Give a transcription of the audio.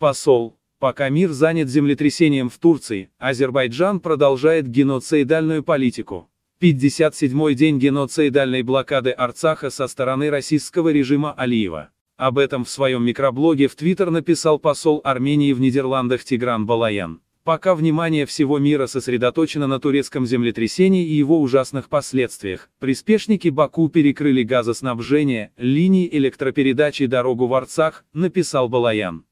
Посол. Пока мир занят землетрясением в Турции, Азербайджан продолжает геноцидальную политику. 57-й день геноцидальной блокады Арцаха со стороны российского режима Алиева. Об этом в своем микроблоге в Твиттер написал посол Армении в Нидерландах Тигран Балаян. Пока внимание всего мира сосредоточено на турецком землетрясении и его ужасных последствиях, приспешники Баку перекрыли газоснабжение, линии электропередачи и дорогу в Арцах, написал Балаян.